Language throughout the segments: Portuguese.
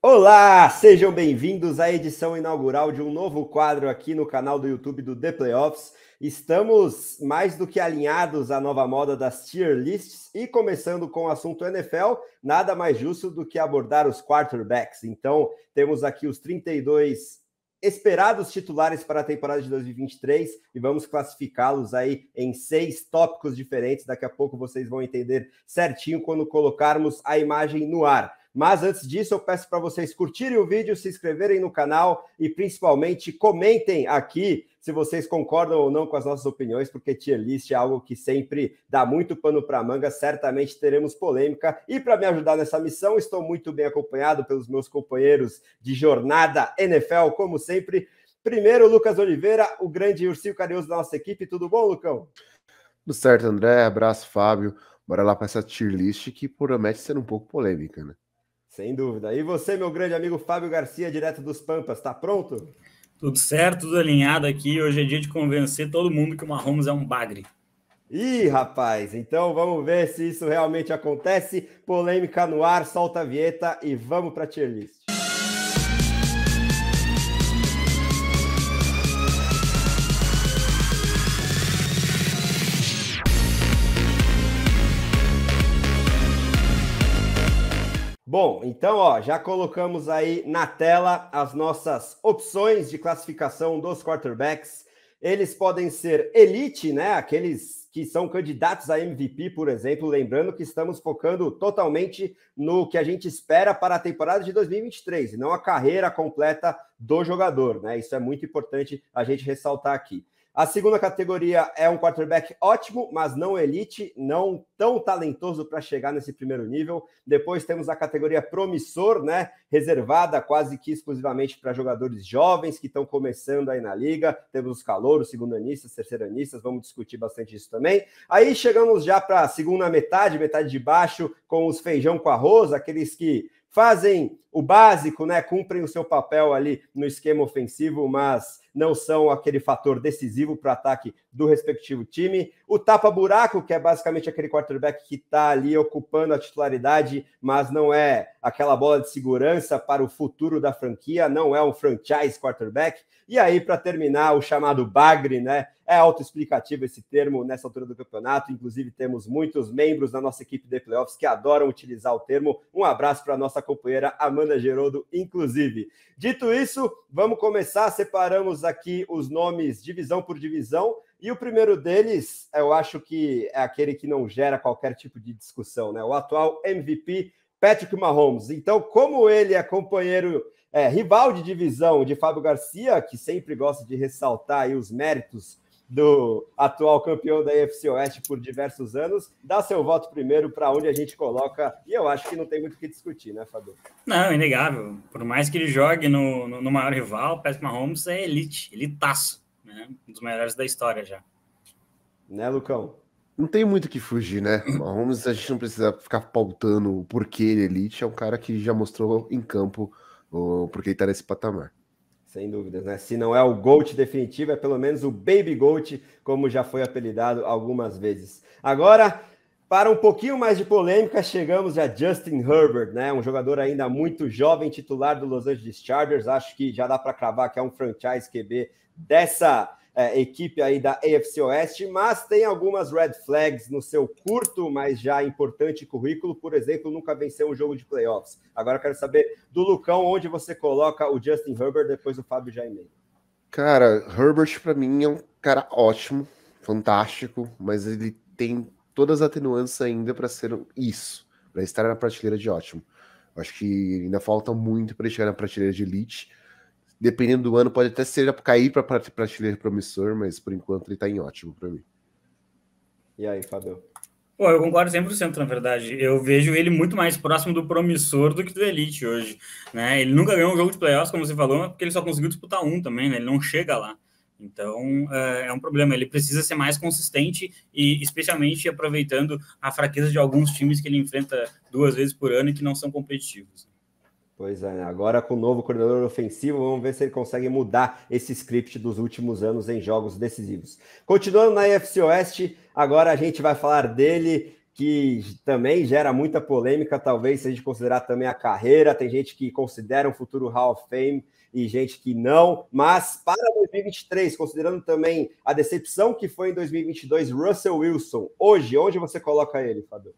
Olá, sejam bem-vindos à edição inaugural de um novo quadro aqui no canal do YouTube do The Playoffs. Estamos mais do que alinhados à nova moda das tier lists e começando com o assunto NFL, nada mais justo do que abordar os quarterbacks. Então, temos aqui os 32 esperados titulares para a temporada de 2023 e vamos classificá-los aí em seis tópicos diferentes. Daqui a pouco vocês vão entender certinho quando colocarmos a imagem no ar. Mas antes disso, eu peço para vocês curtirem o vídeo, se inscreverem no canal e principalmente comentem aqui se vocês concordam ou não com as nossas opiniões, porque tier list é algo que sempre dá muito pano para manga, certamente teremos polêmica. E para me ajudar nessa missão, estou muito bem acompanhado pelos meus companheiros de jornada NFL, como sempre. Primeiro, Lucas Oliveira, o grande ursinho carinhoso da nossa equipe. Tudo bom, Lucão? Tudo certo, André. Abraço, Fábio. Bora lá para essa tier list que promete ser um pouco polêmica, né? Sem dúvida. E você, meu grande amigo Fábio Garcia, direto dos Pampas, tá pronto? Tudo certo, tudo alinhado aqui. Hoje é dia de convencer todo mundo que o Mahomes é um bagre. Ih, rapaz, então vamos ver se isso realmente acontece. Polêmica no ar, solta a vinheta e vamos para a tier list. Bom, então ó, já colocamos aí na tela as nossas opções de classificação dos quarterbacks. Eles podem ser elite, né? Aqueles que são candidatos a MVP, por exemplo. Lembrando que estamos focando totalmente no que a gente espera para a temporada de 2023, não a carreira completa do jogador, né? Isso é muito importante a gente ressaltar aqui. A segunda categoria é um quarterback ótimo, mas não elite, não tão talentoso para chegar nesse primeiro nível. Depois temos a categoria promissor, né? Reservada quase que exclusivamente para jogadores jovens que estão começando aí na liga. Temos os calouros, segundanistas, terceiranistas, vamos discutir bastante isso também. Aí chegamos já para a segunda metade, metade de baixo, com os feijão com arroz, aqueles que fazem o básico, né? Cumprem o seu papel ali no esquema ofensivo, mas não são aquele fator decisivo para o ataque do respectivo time. O tapa-buraco, que é basicamente aquele quarterback que está ali ocupando a titularidade, mas não é aquela bola de segurança para o futuro da franquia, não é um franchise quarterback. E aí, para terminar, o chamado Bagre, né? É autoexplicativo esse termo nessa altura do campeonato. Inclusive, temos muitos membros da nossa equipe de playoffs que adoram utilizar o termo. Um abraço para nossa companheira Amanda Gerodo, inclusive. Dito isso, vamos começar. Separamos aqui os nomes divisão por divisão. E o primeiro deles, eu acho que é aquele que não gera qualquer tipo de discussão, né? O atual MVP Patrick Mahomes. Então, como ele é companheiro, é, rival de divisão de Fábio Garcia, que sempre gosta de ressaltar os méritos do atual campeão da UFC Oeste por diversos anos, dá seu voto primeiro para onde a gente coloca, e eu acho que não tem muito o que discutir, né, Fábio? Não, é inegável. Por mais que ele jogue no, no, no maior rival, Patrick Mahomes é elite, elitaço, né? um dos melhores da história já. Né, Lucão? Não tem muito o que fugir, né? Mahomes, hum. a gente não precisa ficar pautando o porquê ele é elite, é um cara que já mostrou em campo o porquê ele tá nesse patamar. Sem dúvidas, né? Se não é o GOAT definitivo, é pelo menos o Baby GOAT, como já foi apelidado algumas vezes. Agora, para um pouquinho mais de polêmica, chegamos a Justin Herbert, né? Um jogador ainda muito jovem, titular do Los Angeles Chargers. Acho que já dá para cravar que é um franchise QB dessa é, equipe aí da AFC Oeste, mas tem algumas red flags no seu curto, mas já importante currículo. Por exemplo, nunca venceu um jogo de playoffs. Agora quero saber do Lucão onde você coloca o Justin Herbert, depois do Fábio Jaime. Cara, Herbert para mim é um cara ótimo, fantástico, mas ele tem todas as atenuantes ainda para ser isso, para estar na prateleira de ótimo. Acho que ainda falta muito para chegar na prateleira de elite dependendo do ano, pode até ser cair para a prateleira promissor, mas por enquanto ele está em ótimo para mim. E aí, Fabio? Bom, eu concordo 100%, na verdade. Eu vejo ele muito mais próximo do promissor do que do elite hoje. Né? Ele nunca ganhou um jogo de playoffs, como você falou, porque ele só conseguiu disputar um também, né? ele não chega lá. Então, é, é um problema. Ele precisa ser mais consistente e, especialmente, aproveitando a fraqueza de alguns times que ele enfrenta duas vezes por ano e que não são competitivos. Pois é, né? agora com o novo coordenador ofensivo, vamos ver se ele consegue mudar esse script dos últimos anos em jogos decisivos. Continuando na UFC Oeste, agora a gente vai falar dele, que também gera muita polêmica, talvez se a gente considerar também a carreira, tem gente que considera um futuro Hall of Fame e gente que não, mas para 2023, considerando também a decepção que foi em 2022, Russell Wilson, hoje, onde você coloca ele, Fábio?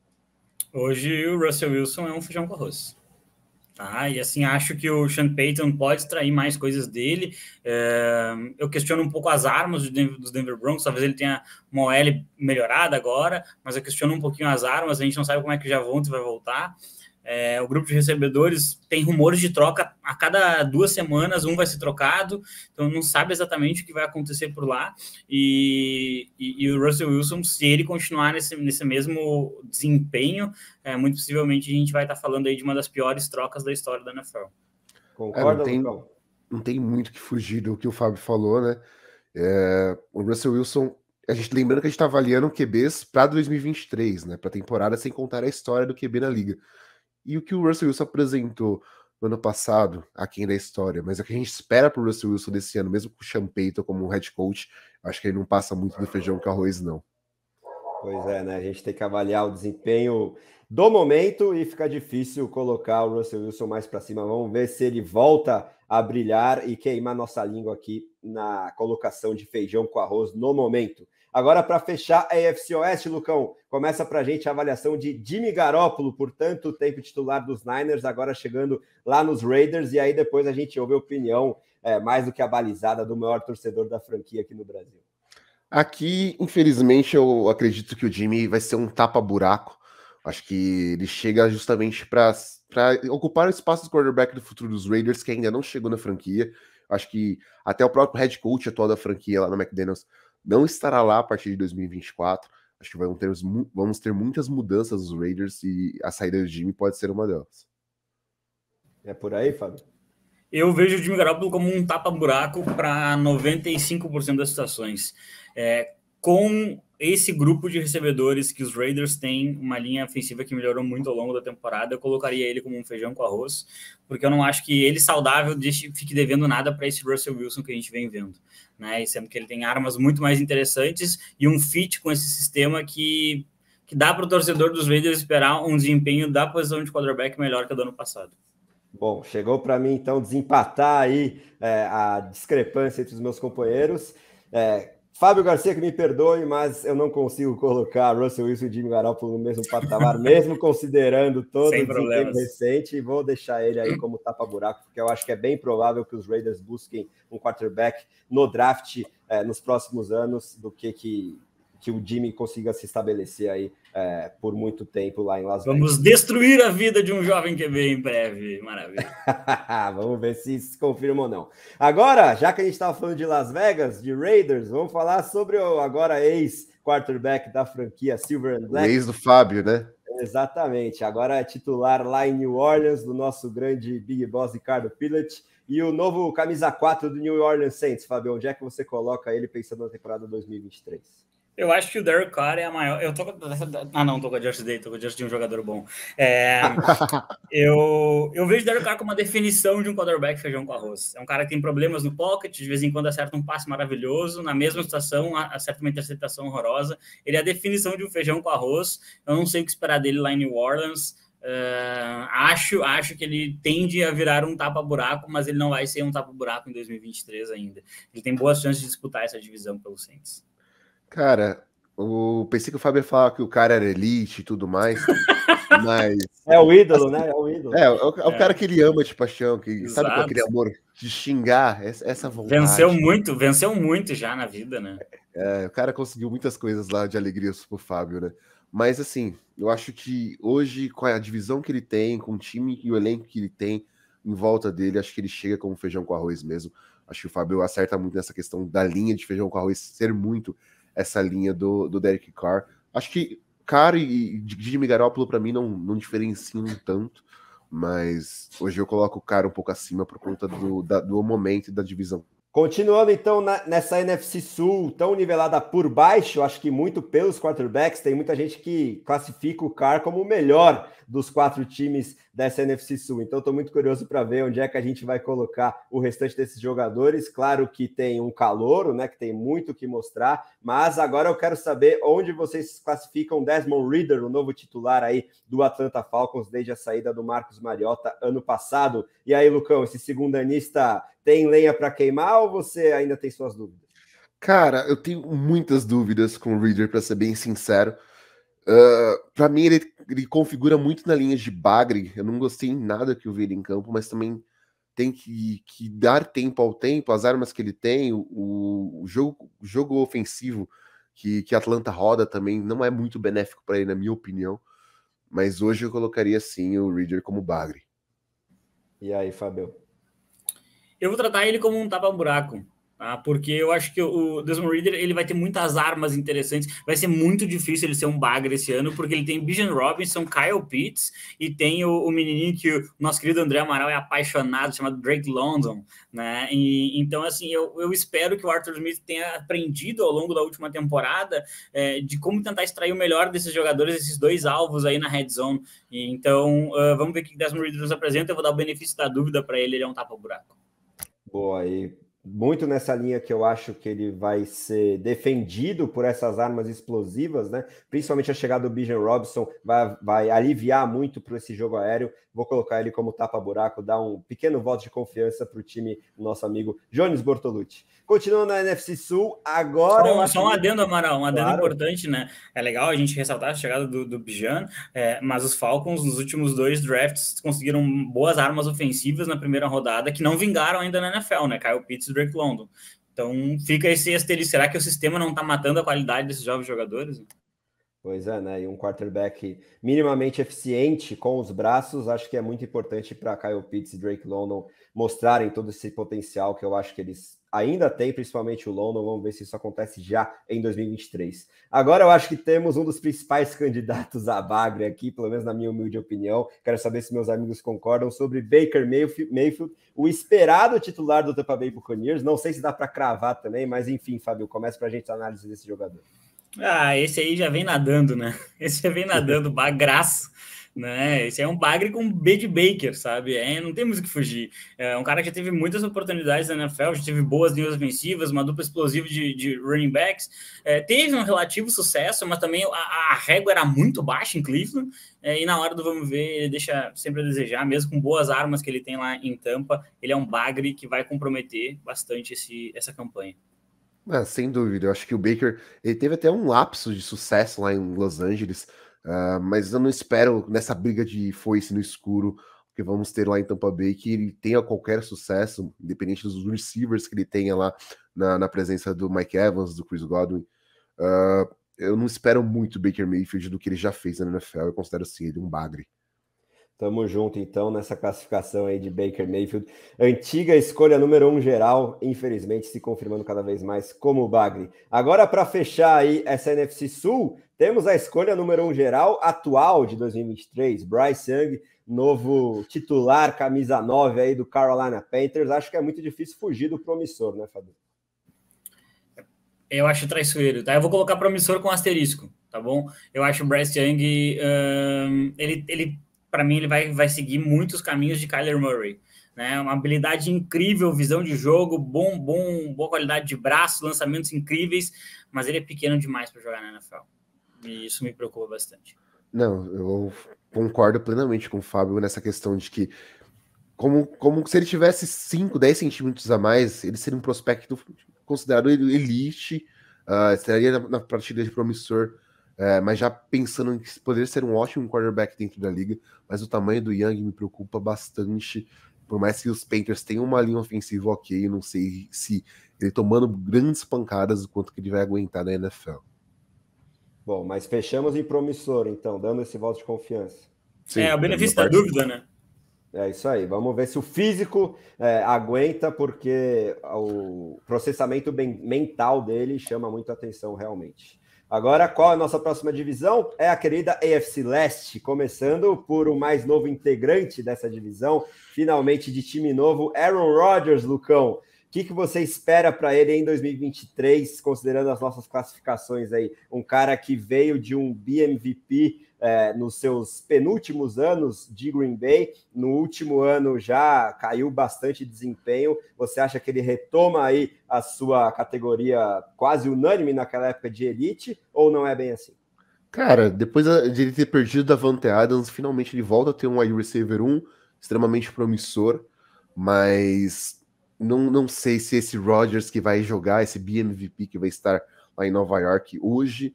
Hoje o Russell Wilson é um feijão com arroz. Ah, E assim, acho que o Sean Payton pode extrair mais coisas dele. É, eu questiono um pouco as armas do Denver, dos Denver Broncos, talvez ele tenha uma OL melhorada agora, mas eu questiono um pouquinho as armas, a gente não sabe como é que o Javonte vai voltar. É, o grupo de recebedores tem rumores de troca a cada duas semanas, um vai ser trocado, então não sabe exatamente o que vai acontecer por lá. E, e, e o Russell Wilson, se ele continuar nesse, nesse mesmo desempenho, é, muito possivelmente a gente vai estar tá falando aí de uma das piores trocas da história da NFL. Concordo é, não, tem, não tem muito que fugir do que o Fábio falou, né? É, o Russell Wilson a gente lembrando que a gente está avaliando QBs para 2023, né? Para temporada, sem contar a história do QB na liga. E o que o Russell Wilson apresentou no ano passado, aquém da história, mas é o que a gente espera para o Russell Wilson desse ano, mesmo com o Sean Payton como head coach, acho que ele não passa muito do feijão com arroz, não. Pois é, né? A gente tem que avaliar o desempenho do momento e fica difícil colocar o Russell Wilson mais para cima. Vamos ver se ele volta a brilhar e queimar nossa língua aqui na colocação de feijão com arroz no momento. Agora, para fechar a EFC Oeste, Lucão, começa para a gente a avaliação de Jimmy Garoppolo, tanto tempo titular dos Niners, agora chegando lá nos Raiders, e aí depois a gente ouve a opinião é, mais do que a balizada do maior torcedor da franquia aqui no Brasil. Aqui, infelizmente, eu acredito que o Jimmy vai ser um tapa-buraco. Acho que ele chega justamente para ocupar o espaço do quarterback do futuro dos Raiders, que ainda não chegou na franquia. Acho que até o próprio head coach atual da franquia lá no McDaniels não estará lá a partir de 2024. Acho que vamos ter, vamos ter muitas mudanças nos Raiders e a saída do Jimmy pode ser uma delas. É por aí, Fábio? Eu vejo o Jimmy Garoppolo como um tapa-buraco para 95% das situações. É, com esse grupo de recebedores que os Raiders têm, uma linha ofensiva que melhorou muito ao longo da temporada, eu colocaria ele como um feijão com arroz, porque eu não acho que ele saudável deixe, fique devendo nada para esse Russell Wilson que a gente vem vendo, né? E sendo que ele tem armas muito mais interessantes e um fit com esse sistema que, que dá para o torcedor dos Raiders esperar um desempenho da posição de quarterback melhor que o do ano passado. Bom, chegou para mim então desempatar aí é, a discrepância entre os meus companheiros. É, Fábio Garcia, que me perdoe, mas eu não consigo colocar Russell Wilson e Jimmy Garoppolo no mesmo patamar, mesmo considerando todo Sem o tempo recente. E vou deixar ele aí como tapa-buraco, porque eu acho que é bem provável que os Raiders busquem um quarterback no draft é, nos próximos anos do que, que que o Jimmy consiga se estabelecer aí é, por muito tempo lá em Las Vegas. Vamos destruir a vida de um jovem QB em breve. Maravilha. vamos ver se isso se confirma ou não. Agora, já que a gente estava falando de Las Vegas, de Raiders, vamos falar sobre o agora ex-quarterback da franquia Silver and Black. O ex do Fábio, né? Exatamente. Agora é titular lá em New Orleans do nosso grande Big Boss Ricardo Pilot. E o novo camisa 4 do New Orleans Saints, Fábio, onde é que você coloca ele pensando na temporada 2023? Eu acho que o Derek Carr é a maior. Eu tô. Ah, não, tô com a Just Day, tô com a Just de um jogador bom. É... eu, eu vejo o Derek Carr como uma definição de um quarterback feijão com arroz. É um cara que tem problemas no pocket, de vez em quando acerta um passe maravilhoso, na mesma situação acerta uma interceptação horrorosa. Ele é a definição de um feijão com arroz. Eu não sei o que esperar dele lá em New Orleans. Uh, acho, acho que ele tende a virar um tapa-buraco, mas ele não vai ser um tapa-buraco em 2023 ainda. Ele tem boas chances de disputar essa divisão pelo Saints. Cara, eu pensei que o Fábio ia falar que o cara era elite e tudo mais, mas... É o ídolo, assim, né? É o ídolo. É, é, o, é o cara é. que ele ama de tipo, paixão, que Exato. sabe com aquele amor de xingar, essa vontade. Venceu muito, venceu muito já na vida, né? É, é, o cara conseguiu muitas coisas lá de alegria pro Fábio, né? Mas assim, eu acho que hoje, com a divisão que ele tem, com o time e o elenco que ele tem em volta dele, acho que ele chega como feijão com arroz mesmo. Acho que o Fábio acerta muito nessa questão da linha de feijão com arroz ser muito essa linha do, do Derek Carr. Acho que Carr e Jimmy Garoppolo, para mim, não, não diferenciam tanto, mas hoje eu coloco o Carr um pouco acima por conta do, da, do momento da divisão. Continuando então na, nessa NFC Sul, tão nivelada por baixo, acho que muito pelos quarterbacks, tem muita gente que classifica o Carr como o melhor dos quatro times dessa NFC Sul. Então, estou muito curioso para ver onde é que a gente vai colocar o restante desses jogadores. Claro que tem um calor, né? Que tem muito que mostrar, mas agora eu quero saber onde vocês classificam Desmond Reader, o novo titular aí do Atlanta Falcons desde a saída do Marcos Mariota ano passado. E aí, Lucão, esse segundanista tem lenha para queimar ou você ainda tem suas dúvidas? Cara, eu tenho muitas dúvidas com o Reader, para ser bem sincero. Ah, para mim, ele, ele, configura muito na linha de Bagre. Eu não gostei em nada que eu vi ele em campo, mas também tem que, que dar tempo ao tempo, as armas que ele tem, o, o jogo, o jogo ofensivo que, que Atlanta roda também não é muito benéfico para ele, na minha opinião. Mas hoje eu colocaria sim o Reader como Bagre. E aí, Fabio? Eu vou tratar ele como um tapa-buraco. Ah, porque eu acho que o Desmond Reader ele vai ter muitas armas interessantes. Vai ser muito difícil ele ser um bagre esse ano, porque ele tem Bijan Robinson, Kyle Pitts e tem o, o, menininho que o nosso querido André Amaral é apaixonado, chamado Drake London. Né? E, então, assim, eu, eu espero que o Arthur Smith tenha aprendido ao longo da última temporada é, de como tentar extrair o melhor desses jogadores, esses dois alvos aí na red zone. E, então, uh, vamos ver o que o Desmond Reader nos apresenta. Eu vou dar o benefício da dúvida para ele, ele é um tapa-buraco. Boa, aí muito nessa linha que eu acho que ele vai ser defendido por essas armas explosivas, né? Principalmente a chegada do Bijan Robson vai, vai aliviar muito para esse jogo aéreo, Vou colocar ele como tapa-buraco, dar um pequeno voto de confiança para o time do nosso amigo Jones Bortolucci. Continuando na NFC Sul, agora. Só, só um adendo, Amaral, um adendo claro. importante, né? É legal a gente ressaltar a chegada do, do Bijan, é, mas os Falcons nos últimos dois drafts conseguiram boas armas ofensivas na primeira rodada que não vingaram ainda na NFL, né? Kyle Pitts e Drake London. Então fica esse asterisco. Será que o sistema não está matando a qualidade desses jovens jogadores? Pois é, né? E um quarterback minimamente eficiente com os braços, acho que é muito importante para Kyle Pitts e Drake London mostrarem todo esse potencial que eu acho que eles ainda têm, principalmente o London. Vamos ver se isso acontece já em 2023. Agora eu acho que temos um dos principais candidatos à bagre aqui, pelo menos na minha humilde opinião. Quero saber se meus amigos concordam sobre Baker Mayfield, o esperado titular do Tampa Bay Buccaneers. Não sei se dá para cravar também, mas enfim, Fábio, começa para a gente a análise desse jogador. Ah, esse aí já vem nadando, né? Esse já vem nadando, bagraço né? Esse é um bagre com B de Baker, sabe? É, não temos o que fugir. É um cara que já teve muitas oportunidades na NFL, já teve boas linhas ofensivas, uma dupla explosiva de, de running backs. É, teve um relativo sucesso, mas também a, a régua era muito baixa em Cleveland. É, e na hora do vamos ver, ele deixa sempre a desejar, mesmo com boas armas que ele tem lá em Tampa. Ele é um bagre que vai comprometer bastante esse, essa campanha. Ah, sem dúvida, eu acho que o Baker ele teve até um lapso de sucesso lá em Los Angeles, uh, mas eu não espero nessa briga de foice no escuro que vamos ter lá em Tampa Bay que ele tenha qualquer sucesso, independente dos receivers que ele tenha lá na, na presença do Mike Evans, do Chris Godwin. Uh, eu não espero muito Baker Mayfield do que ele já fez na NFL, eu considero assim ele um bagre. Tamo junto, então, nessa classificação aí de Baker Mayfield. Antiga escolha número um geral, infelizmente se confirmando cada vez mais como Bagre. Agora, para fechar aí essa NFC Sul, temos a escolha número um geral atual de 2023, Bryce Young, novo titular, camisa 9 aí do Carolina Panthers. Acho que é muito difícil fugir do promissor, né, Fabio? Eu acho traiçoeiro, tá? Eu vou colocar promissor com asterisco, tá bom? Eu acho o Bryce Young, ele... ele para mim, ele vai, vai seguir muitos caminhos de Kyler Murray. Né? Uma habilidade incrível, visão de jogo, bom, bom, boa qualidade de braço, lançamentos incríveis, mas ele é pequeno demais para jogar na NFL. E isso me preocupa bastante. Não, eu concordo plenamente com o Fábio nessa questão de que, como, como se ele tivesse 5, 10 centímetros a mais, ele seria um prospecto considerado elite, uh, estaria na, na de promissor é, mas já pensando em que poderia ser um ótimo quarterback dentro da liga, mas o tamanho do Young me preocupa bastante, por mais que os Panthers tenham uma linha ofensiva ok, não sei se ele tomando grandes pancadas, o quanto que ele vai aguentar na NFL. Bom, mas fechamos em promissor, então, dando esse voto de confiança. É, Sim, é, o benefício da dúvida, né? É isso aí. Vamos ver se o físico é, aguenta, porque o processamento mental dele chama muito atenção realmente. Agora, qual é a nossa próxima divisão? É a querida AFC Leste, começando por o mais novo integrante dessa divisão, finalmente de time novo, Aaron Rodgers, Lucão. O que, que você espera para ele em 2023, considerando as nossas classificações aí? Um cara que veio de um BMVP é, nos seus penúltimos anos de Green Bay, no último ano já caiu bastante desempenho. Você acha que ele retoma aí a sua categoria quase unânime naquela época de elite, ou não é bem assim? Cara, depois de ele ter perdido da Vante Adams, finalmente ele volta a ter um wide receiver 1 extremamente promissor, mas não, não sei se esse Rodgers que vai jogar, esse BMVP que vai estar lá em Nova York hoje,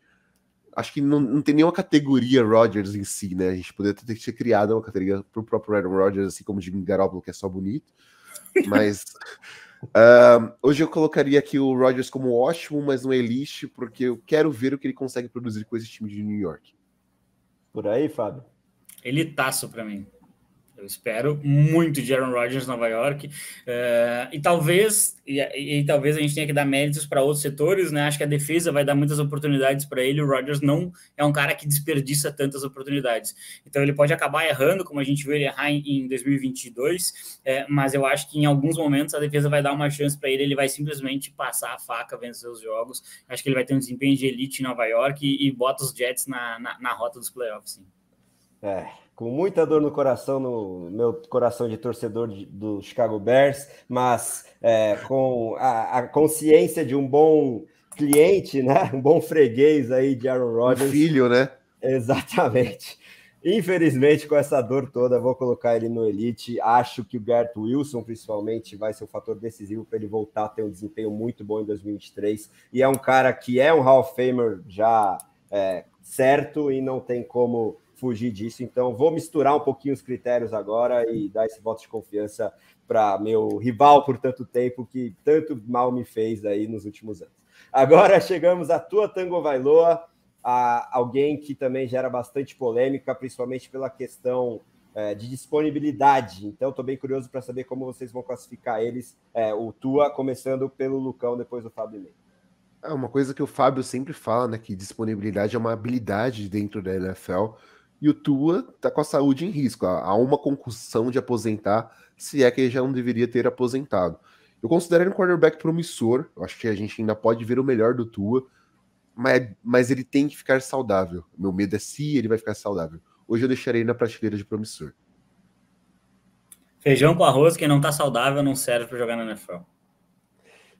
acho que não, não tem nenhuma categoria Rodgers em si, né? A gente poderia ter criado uma categoria para o próprio Aaron Rodgers, assim como o Jimmy Garoppolo, que é só bonito. Mas uh, hoje eu colocaria aqui o Rodgers como ótimo, mas não é elite, porque eu quero ver o que ele consegue produzir com esse time de New York. Por aí, Fábio? Ele taço para mim. Eu espero muito de Aaron Rodgers Nova York. Uh, e talvez e, e, e, talvez a gente tenha que dar méritos para outros setores, né? Acho que a defesa vai dar muitas oportunidades para ele. O Rodgers não é um cara que desperdiça tantas oportunidades. Então ele pode acabar errando, como a gente viu ele errar em, em 2022. É, eh, mas eu acho que em alguns momentos a defesa vai dar uma chance para ele. Ele vai simplesmente passar a faca, vencer os jogos. Acho que ele vai ter um desempenho de elite em Nova York e, e bota os Jets na, na, na rota dos playoffs. Sim. É com muita dor no coração, no meu coração de torcedor de, do Chicago Bears, mas é, com a, a, consciência de um bom cliente, né? Um bom freguês aí de Aaron Rodgers. Um filho, né? Exatamente. Infelizmente, com essa dor toda, vou colocar ele no Elite. Acho que o Gert Wilson, principalmente, vai ser um fator decisivo para ele voltar a ter um desempenho muito bom em 2023. E é um cara que é um Hall of Famer já é, certo e não tem como fugir disso. Então, vou misturar um pouquinho os critérios agora e dar esse voto de confiança para meu rival por tanto tempo, que tanto mal me fez aí nos últimos anos. Agora chegamos à tua Tango Vailoa, a alguém que também gera bastante polêmica, principalmente pela questão é, de disponibilidade. Então, estou bem curioso para saber como vocês vão classificar eles, é, o Tua, começando pelo Lucão, depois do Fábio Leite. É uma coisa que o Fábio sempre fala, né? Que disponibilidade é uma habilidade dentro da NFL. E o Tua tá com a saúde em risco. Há uma concussão de aposentar, se é que ele já não deveria ter aposentado. Eu considero ele um quarterback promissor. Eu acho que a gente ainda pode ver o melhor do Tua, mas, mas ele tem que ficar saudável. Meu medo é se ele vai ficar saudável. Hoje eu deixarei ele na prateleira de promissor. Feijão com arroz, quem não tá saudável não serve para jogar na NFL.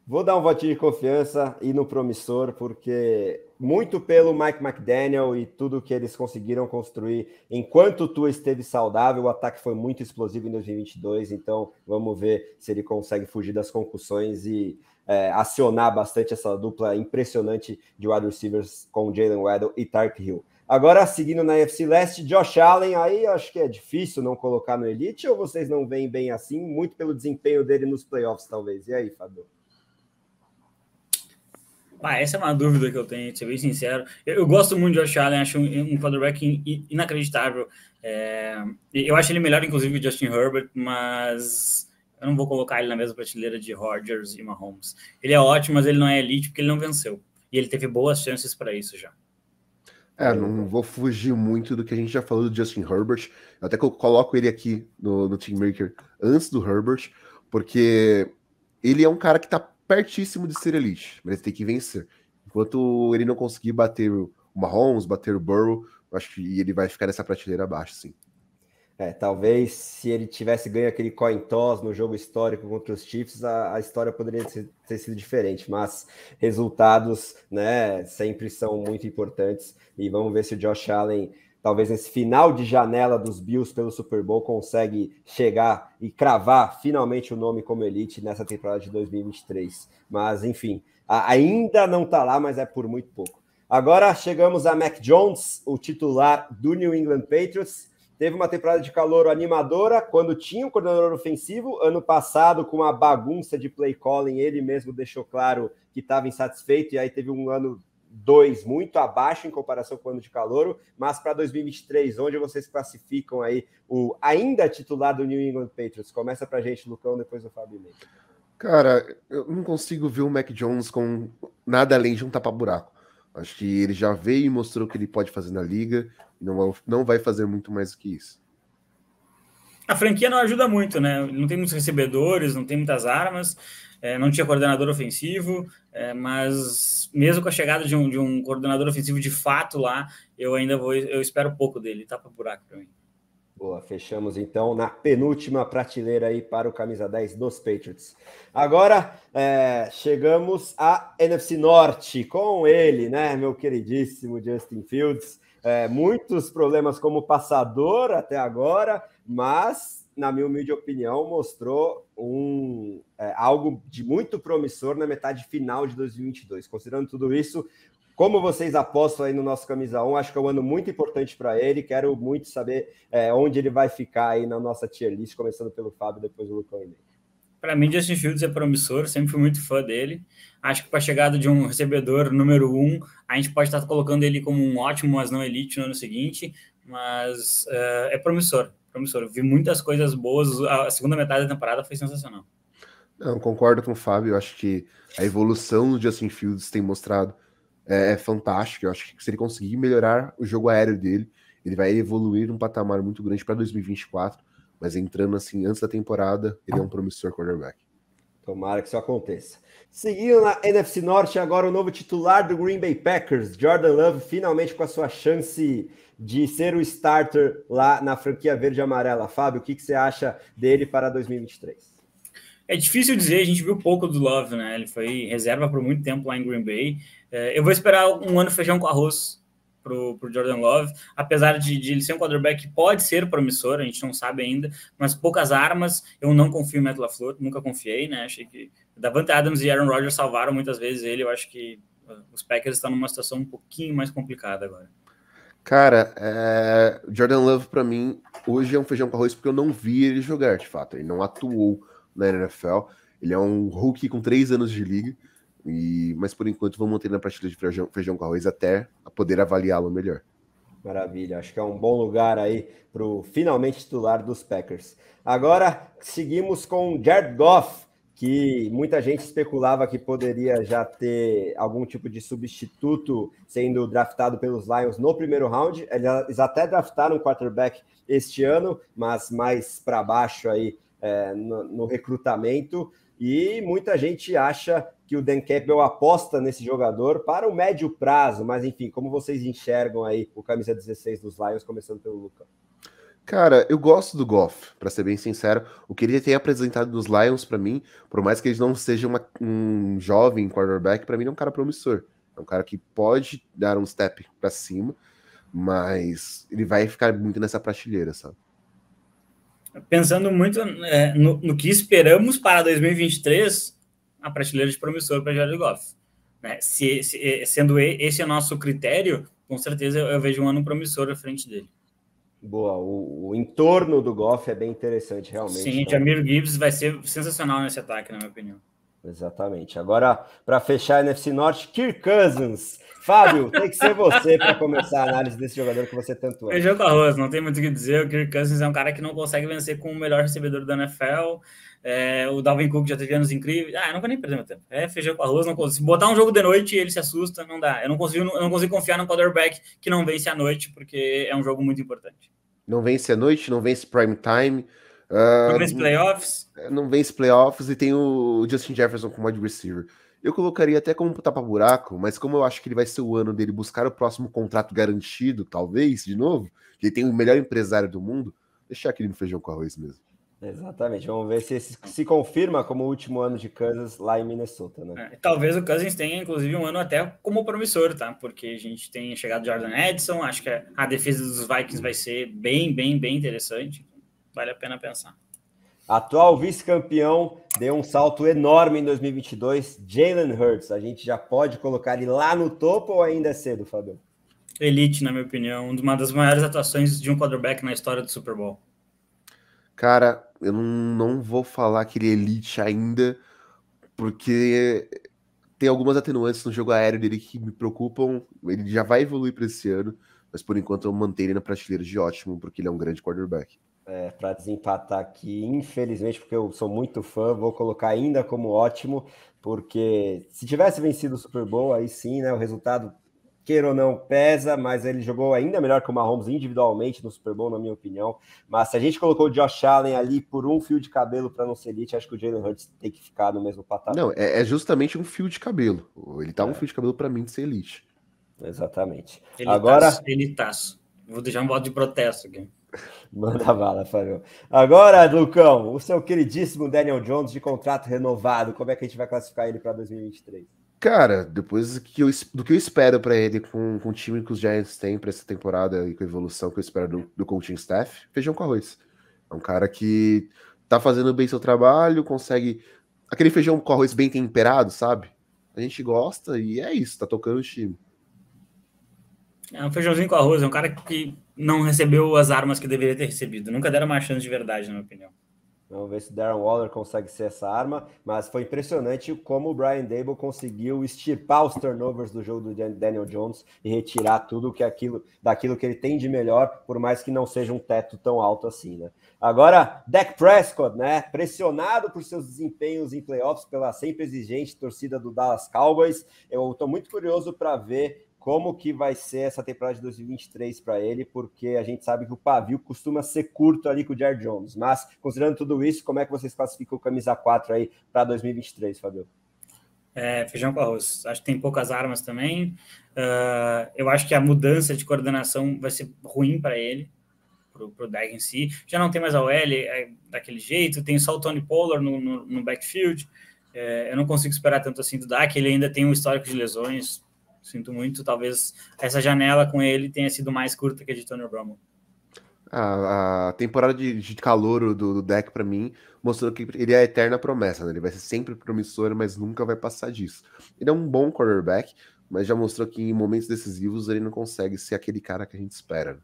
Vou dar um votinho de confiança e no promissor, porque muito pelo Mike McDaniel e tudo que eles conseguiram construir. Enquanto o Tua esteve saudável, o ataque foi muito explosivo em 2022, então vamos ver se ele consegue fugir das concussões e é, acionar bastante essa dupla impressionante de wide receivers com Jalen Waddle e Tark Hill. Agora, seguindo na UFC Leste, Josh Allen, aí acho que é difícil não colocar no Elite, ou vocês não veem bem assim, muito pelo desempenho dele nos playoffs, talvez. E aí, Fábio? Ah, essa é uma dúvida que eu tenho, de ser bem sincero. Eu, eu, gosto muito de Josh Allen, acho um, um quarterback in, inacreditável. É, eu acho ele melhor, inclusive, que Justin Herbert, mas eu não vou colocar ele na mesma prateleira de Rodgers e Mahomes. Ele é ótimo, mas ele não é elite porque ele não venceu. E ele teve boas chances para isso já. É, não vou fugir muito do que a gente já falou do Justin Herbert. Até que eu coloco ele aqui no, no Team Maker antes do Herbert, porque ele é um cara que tá pertíssimo de ser elite, mas ele tem que vencer. Enquanto ele não conseguir bater o Mahomes, bater o Burrow, acho que ele vai ficar nessa prateleira abaixo, sim. É, talvez se ele tivesse ganho aquele coin toss no jogo histórico contra os Chiefs, a, a história poderia ter, ter, sido diferente, mas resultados, né, sempre são muito importantes e vamos ver se o Josh Allen talvez nesse final de janela dos Bills pelo Super Bowl, consegue chegar e cravar finalmente o nome como elite nessa temporada de 2023. Mas, enfim, ainda não está lá, mas é por muito pouco. Agora chegamos a Mac Jones, o titular do New England Patriots. Teve uma temporada de calor animadora quando tinha um coordenador ofensivo. Ano passado, com uma bagunça de play calling, ele mesmo deixou claro que estava insatisfeito e aí teve um ano 2, muito abaixo em comparação com o ano de calor, mas para 2023, onde vocês classificam aí o ainda titular do New England Patriots? Começa para a gente, Lucão, depois o Fábio Cara, eu não consigo ver o Mac Jones com nada além de um tapa-buraco. Acho que ele já veio e mostrou o que ele pode fazer na liga, não, não vai fazer muito mais do que isso. A franquia não ajuda muito, né? Não tem muitos recebedores, não tem muitas armas, é, não tinha coordenador ofensivo, é, mas mesmo com a chegada de um, de um coordenador ofensivo de fato lá, eu ainda vou, eu espero pouco dele, tá para buraco para mim. Boa, fechamos então na penúltima prateleira aí para o camisa 10 dos Patriots. Agora é, chegamos à NFC Norte com ele, né, meu queridíssimo Justin Fields é, muitos problemas como passador até agora, mas, na minha humilde opinião, mostrou um, é, algo de muito promissor na metade final de 2022. Considerando tudo isso, como vocês apostam aí no nosso camisa 1, acho que é um ano muito importante para ele. Quero muito saber é, onde ele vai ficar aí na nossa tier list, começando pelo Fábio, depois o Lucão e Ney. Para mim, Justin Fields é promissor, sempre fui muito fã dele. Acho que para a chegada de um recebedor número um, a gente pode estar colocando ele como um ótimo, mas não elite no ano seguinte, mas uh, é promissor, promissor. vi muitas coisas boas, a segunda metade da temporada foi sensacional. Não, concordo com o Fábio, eu acho que a evolução do Justin Fields tem mostrado é, é fantástica. Eu acho que se ele conseguir melhorar o jogo aéreo dele, ele vai evoluir num patamar muito grande para 2024. Mas entrando assim, antes da temporada, ele é um promissor quarterback. Tomara que isso aconteça. Seguindo na NFC Norte, agora o novo titular do Green Bay Packers, Jordan Love, finalmente com a sua chance de ser o starter lá na franquia verde e amarela. Fábio, o que, que você acha dele para 2023? É difícil dizer, a gente viu pouco do Love, né? Ele foi reserva por muito tempo lá em Green Bay. É, eu vou esperar um ano feijão com arroz para o Jordan Love, apesar de, de, ele ser um quarterback que pode ser promissor, a gente não sabe ainda, mas poucas armas, eu não confio em Matt LaFleur, nunca confiei, né? Achei que Davante Adams e Aaron Rodgers salvaram muitas vezes ele, eu acho que ah, os Packers estão numa situação um pouquinho mais complicada agora. Cara, é... Jordan Love para mim hoje é um feijão com arroz porque eu não vi ele jogar, de fato. Ele não atuou na NFL. Ele é um rookie com três anos de liga. E, mas por enquanto vou manter na prateleira de feijão, feijão com arroz até poder avaliá-lo melhor. Maravilha, acho que é um bom lugar aí para o finalmente titular dos Packers. Agora seguimos com Jared Goff, que muita gente especulava que poderia já ter algum tipo de substituto sendo draftado pelos Lions no primeiro round. Eles até draftaram um quarterback este ano, mas mais para baixo aí é, no, no recrutamento. E muita gente acha que o Dan Campbell aposta nesse jogador para o médio prazo, mas enfim, como vocês enxergam aí o camisa 16 dos Lions, começando pelo Lucas? Cara, eu gosto do Goff, para ser bem sincero. O que ele tem apresentado dos Lions para mim, por mais que ele não seja uma, um jovem quarterback, para mim é um cara promissor. É um cara que pode dar um step para cima, mas ele vai ficar muito nessa prateleira, sabe? Pensando muito é, no, no, que esperamos para 2023, a prateleira de promissor para Jared Goff. Né? Se, se, é, sendo esse o é nosso critério, com certeza eu, eu, vejo um ano promissor à frente dele. Boa, o, o entorno do Goff é bem interessante, realmente. Sim, né? Jamir Gibbs vai ser sensacional nesse ataque, na minha opinião. Exatamente. Agora, para fechar a NFC Norte, Kirk Cousins. Fábio, tem que ser você para começar a análise desse jogador que você tanto ama. Feijão com arroz, não tem muito o que dizer. O Kirk Cousins é um cara que não consegue vencer com o melhor recebedor da NFL. É, o Dalvin Cook já teve anos incríveis. Ah, eu não vou nem perder meu tempo. É feijão com arroz. Não consigo. Se botar um jogo de noite, ele se assusta. Não dá. Eu não consigo, eu não consigo confiar no quarterback que não vence à noite, porque é um jogo muito importante. Não vence à noite, não vence prime time não ah, vence playoffs? É, não vence playoffs e tem o Justin Jefferson como wide receiver. Eu colocaria até como tapa-buraco, mas como eu acho que ele vai ser o ano dele buscar o próximo contrato garantido, talvez, de novo, que ele tem o melhor empresário do mundo, deixar aquele feijão com arroz mesmo. Exatamente, vamos ver se se confirma como o último ano de Kansas lá em Minnesota, né? É, talvez o Kansas tenha, inclusive, um ano até como promissor, tá? Porque a gente tem chegado Jordan Edson, acho que a defesa dos Vikings vai ser bem, bem, bem interessante. Vale a pena pensar. Atual vice-campeão deu um salto enorme em 2022, Jalen Hurts. A gente já pode colocar ele lá no topo ou ainda é cedo, Fabio? Elite, na minha opinião, uma das maiores atuações de um quarterback na história do Super Bowl. Cara, eu não, não vou falar que ele é elite ainda, porque tem algumas atenuantes no jogo aéreo dele que me preocupam. Ele já vai evoluir para esse ano, mas por enquanto eu mantenho ele na prateleira de ótimo, porque ele é um grande quarterback é, para desempatar aqui, infelizmente, porque eu sou muito fã, vou colocar ainda como ótimo, porque se tivesse vencido o Super Bowl, aí sim, né, o resultado, queira ou não, pesa, mas ele jogou ainda melhor que o Mahomes individualmente no Super Bowl, na minha opinião. Mas se a gente colocou o Josh Allen ali por um fio de cabelo para não ser elite, acho que o Jalen Hurts tem que ficar no mesmo patamar. Não, é, é justamente um fio de cabelo. Ele tá é. um fio de cabelo para mim de ser elite. Exatamente. Ele tá Agora. ele taço. Tá vou deixar um voto de protesto aqui. Manda bala, Fábio. Agora, Lucão, o seu queridíssimo Daniel Jones de contrato renovado, como é que a gente vai classificar ele para 2023? Cara, depois que eu, do que eu espero para ele com, com o time que os Giants têm para essa temporada e com a evolução que eu espero do, do coaching staff, feijão com arroz. É um cara que tá fazendo bem seu trabalho, consegue. Aquele feijão com arroz bem temperado, sabe? A gente gosta e é isso, tá tocando o time. É um feijãozinho com arroz, é um cara que não recebeu as armas que deveria ter recebido. Nunca deram uma chance de verdade, na minha opinião. Vamos ver se Darren Waller consegue ser essa arma, mas foi impressionante como o Brian Dable conseguiu estirpar os turnovers do jogo do Daniel Jones e retirar tudo que aquilo, daquilo que ele tem de melhor, por mais que não seja um teto tão alto assim, né? Agora, Dak Prescott, né? Pressionado por seus desempenhos em playoffs pela sempre exigente torcida do Dallas Cowboys, eu estou muito curioso para ver como que vai ser essa temporada de 2023 para ele, porque a gente sabe que o pavio costuma ser curto ali com o Jared Jones. Mas, considerando tudo isso, como é que vocês classificam o camisa 4 aí para 2023, Fabio? É, feijão com arroz. Acho que tem poucas armas também. Uh, eu acho que a mudança de coordenação vai ser ruim para ele, para o Dag em si. Já não tem mais a OL é daquele jeito, tem só o Tony Pollard no, no, no backfield. É, eu não consigo esperar tanto assim do Dak, ele ainda tem um histórico de lesões Sinto muito, talvez essa janela com ele tenha sido mais curta que a de Tony Romo. A, a, temporada de, de calor do, do deck, para mim, mostrou que ele é a eterna promessa, né? Ele vai ser sempre promissor, mas nunca vai passar disso. Ele é um bom quarterback, mas já mostrou que em momentos decisivos ele não consegue ser aquele cara que a gente espera.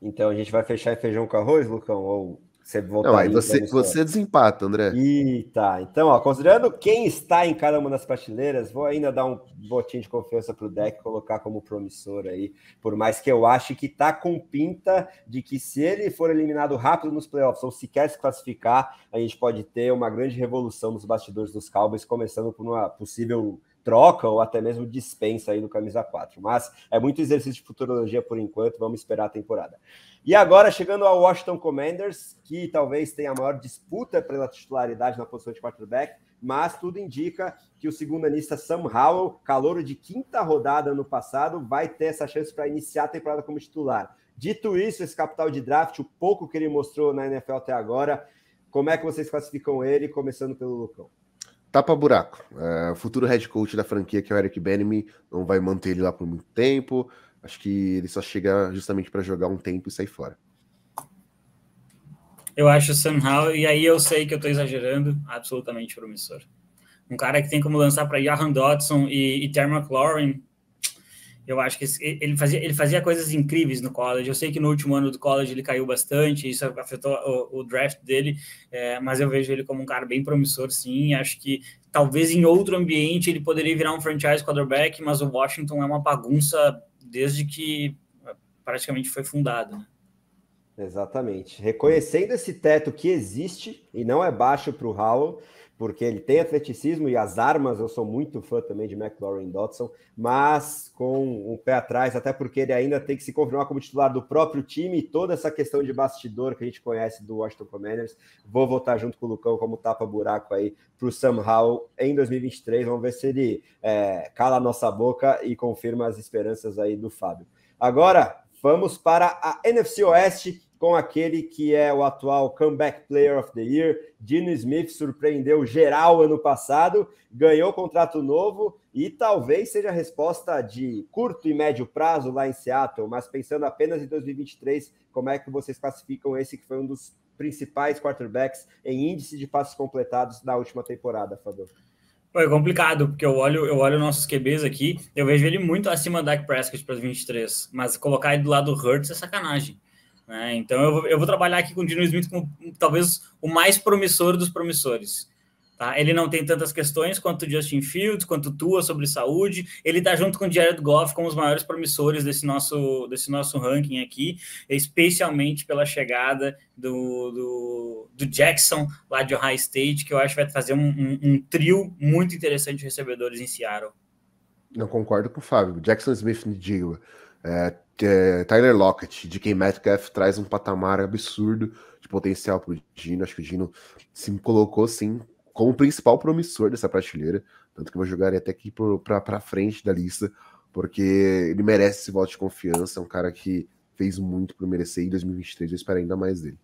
Então a gente vai fechar feijão com arroz, Lucão? Ou você aí você, você desempata, André. E tá. Então, ó, considerando quem está em cada uma das prateleiras, vou ainda dar um botinho de confiança para o deck, colocar como promissor aí. Por mais que eu ache que tá com pinta de que se ele for eliminado rápido nos playoffs ou sequer se classificar, a gente pode ter uma grande revolução nos bastidores dos Cowboys, começando por uma possível troca ou até mesmo dispensa aí do camisa 4. Mas é muito exercício de futurologia por enquanto, vamos esperar a temporada. E agora chegando ao Washington Commanders, que talvez tenha a maior disputa pela titularidade na posição de quarterback, mas tudo indica que o segundo anista Sam Howell, calouro de quinta rodada no passado, vai ter essa chance para iniciar a temporada como titular. Dito isso, esse capital de draft, o pouco que ele mostrou na NFL até agora, como é que vocês classificam ele, começando pelo Lucão? Tapa buraco. É, o futuro head coach da franquia, que é o Eric Benemy, não vai manter ele lá por muito tempo. Acho que ele só chega justamente para jogar um tempo e sair fora. Eu acho o Sam Howell, e aí eu sei que eu estou exagerando, absolutamente promissor. Um cara que tem como lançar para Jahan Dodson e, e Terry McLaurin, eu acho que ele fazia, ele fazia coisas incríveis no college. Eu sei que no último ano do college ele caiu bastante, isso afetou o, o draft dele, é, mas eu vejo ele como um cara bem promissor, sim. Acho que talvez em outro ambiente ele poderia virar um franchise quarterback, mas o Washington é uma bagunça desde que é, praticamente foi fundado. Né? Exatamente. Reconhecendo esse teto que existe e não é baixo para o Howell, porque ele tem atleticismo e as armas, eu sou muito fã também de McLaurin Dodson, mas com um pé atrás, até porque ele ainda tem que se confirmar como titular do próprio time e toda essa questão de bastidor que a gente conhece do Washington Commanders. Vou votar junto com o Lucão como tapa-buraco aí para o Sam Howell em 2023. Vamos ver se ele é, cala a nossa boca e confirma as esperanças aí do Fábio. Agora, vamos para a NFC Oeste com aquele que é o atual Comeback Player of the Year. Dino Smith surpreendeu geral ano passado, ganhou contrato novo e talvez seja a resposta de curto e médio prazo lá em Seattle, mas pensando apenas em 2023, como é que vocês classificam esse que foi um dos principais quarterbacks em índice de passes completados na última temporada, Fador? É complicado, porque eu olho, eu olho nossos QBs aqui, eu vejo ele muito acima do Dak Prescott para 23, mas colocar ele do lado do Hurts é sacanagem. Né? Então eu vou, eu vou, trabalhar aqui com o Dino Smith como hum, talvez o mais promissor dos promissores. Tá? Ele não tem tantas questões quanto Justin Fields, quanto Tua sobre saúde. Ele está junto com o Jared Goff como os maiores promissores desse nosso, desse nosso ranking aqui, especialmente pela chegada do, do, do Jackson lá de Ohio State, que eu acho que vai trazer um, um, um trio muito interessante de recebedores em Seattle. Não concordo com o Fábio. Jackson Smith, me diga. É, é, Tyler Lockett, quem Metcalf traz um patamar absurdo de potencial para o Dino. Acho que o Dino se colocou sim como principal promissor dessa prateleira. Tanto que eu vou jogar ele até aqui para frente da lista, porque ele merece esse voto de confiança. É um cara que fez muito para merecer e em 2023 eu espero ainda mais dele.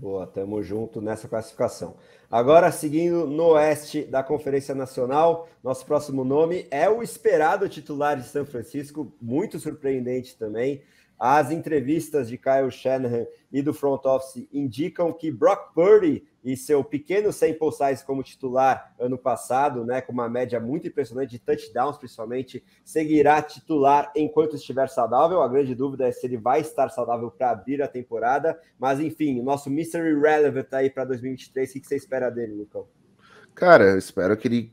Boa, tamo junto nessa classificação. Agora, seguindo no oeste da Conferência Nacional, nosso próximo nome é o esperado titular de São Francisco, muito surpreendente também. As entrevistas de Kyle Shanahan e do front office indicam que Brock Purdy e seu pequeno sample size como titular ano passado, né, com uma média muito impressionante de touchdowns, principalmente, seguirá titular enquanto estiver saudável. A grande dúvida é se ele vai estar saudável para abrir a temporada. Mas, enfim, o nosso Mystery Relevant aí para 2023, o que você espera dele, Lucão? Cara, eu espero que ele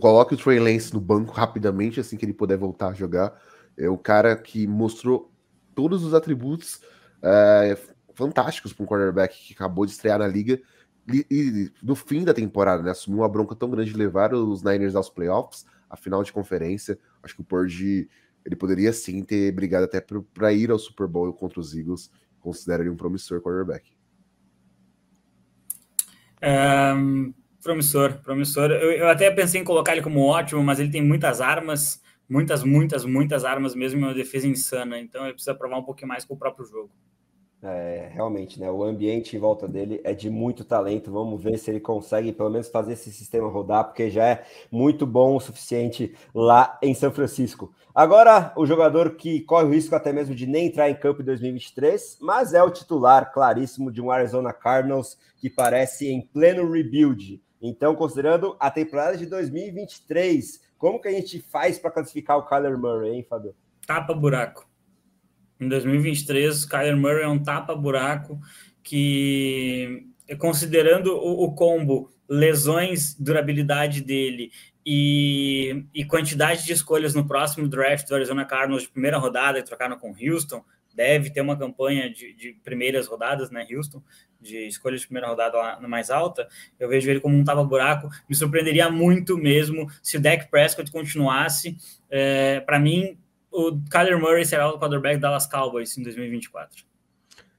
coloque o Trey Lance no banco rapidamente, assim que ele puder voltar a jogar. É o cara que mostrou todos os atributos é, fantásticos para um quarterback que acabou de estrear na liga e, e no fim da temporada, né, assumiu uma bronca tão grande de levar os Niners aos playoffs, a final de conferência. Acho que o Purdy ele poderia sim ter brigado até para ir ao Super Bowl contra os Eagles. Considero ele um promissor quarterback. promissor, promissor. Eu, eu, até pensei em colocar ele como ótimo, mas ele tem muitas armas muitas, muitas, muitas armas mesmo e uma defesa insana. Então ele precisa provar um pouquinho mais com o próprio jogo. É, realmente, né? O ambiente em volta dele é de muito talento. Vamos ver se ele consegue pelo menos fazer esse sistema rodar, porque já é muito bom o suficiente lá em São Francisco. Agora, o jogador que corre o risco até mesmo de nem entrar em campo em 2023, mas é o titular claríssimo de um Arizona Cardinals que parece em pleno rebuild. Então, considerando a temporada de 2023, como que a gente faz para classificar o Kyler Murray, hein, Fabio? Tapa buraco. Em 2023, o Kyler Murray é um tapa buraco que, considerando o, o combo lesões, durabilidade dele e, e, quantidade de escolhas no próximo draft do Arizona Cardinals de primeira rodada e trocaram com Houston, deve ter uma campanha de, de, primeiras rodadas, né, Houston, de escolha de primeira rodada lá na mais alta, eu vejo ele como um tapa-buraco. Me surpreenderia muito mesmo se o Dak Prescott continuasse. É, eh, Para mim, o Kyler Murray será o quarterback da Dallas Cowboys em 2024.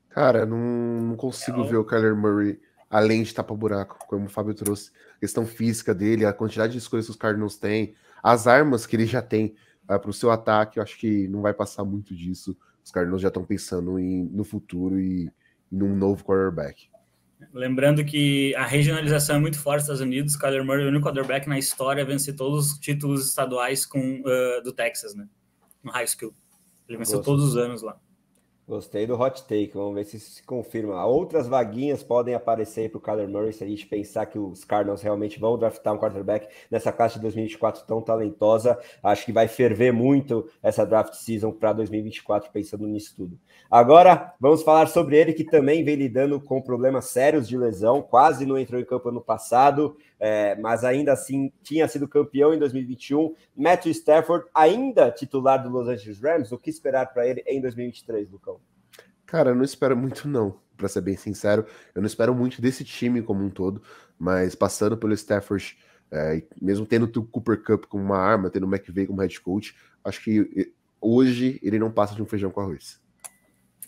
Cara, não, não consigo é ver o Kyler Murray além de tapa-buraco, como o Fábio trouxe. A questão física dele, a quantidade de escolhas que os Cardinals têm, as armas que ele já tem uh, ah, para o seu ataque, eu acho que não vai passar muito disso os Cardinals já estão pensando em, no futuro e num novo quarterback. Lembrando que a regionalização é muito forte nos Estados Unidos. Kyler Murray é o único quarterback na história a vencer todos os títulos estaduais com, uh, do Texas, né? No high school. Ele venceu Gosto. todos os anos lá. Gostei do hot take, vamos ver se isso se confirma. Outras vaguinhas podem aparecer para o Kyler Murray se a gente pensar que os Cardinals realmente vão draftar um quarterback nessa classe de 2024 tão talentosa. Acho que vai ferver muito essa draft season para 2024, pensando nisso tudo. Agora, vamos falar sobre ele que também vem lidando com problemas sérios de lesão, quase não entrou em campo ano passado, é, mas ainda assim tinha sido campeão em 2021. Matthew Stafford, ainda titular do Los Angeles Rams, o que esperar para ele em 2023, Lucão? Cara, eu não espero muito, não. Para ser bem sincero, eu não espero muito desse time como um todo, mas passando pelo Stafford, é, mesmo tendo o Cooper Cup como uma arma, tendo o McVay como head coach, acho que hoje ele não passa de um feijão com arroz.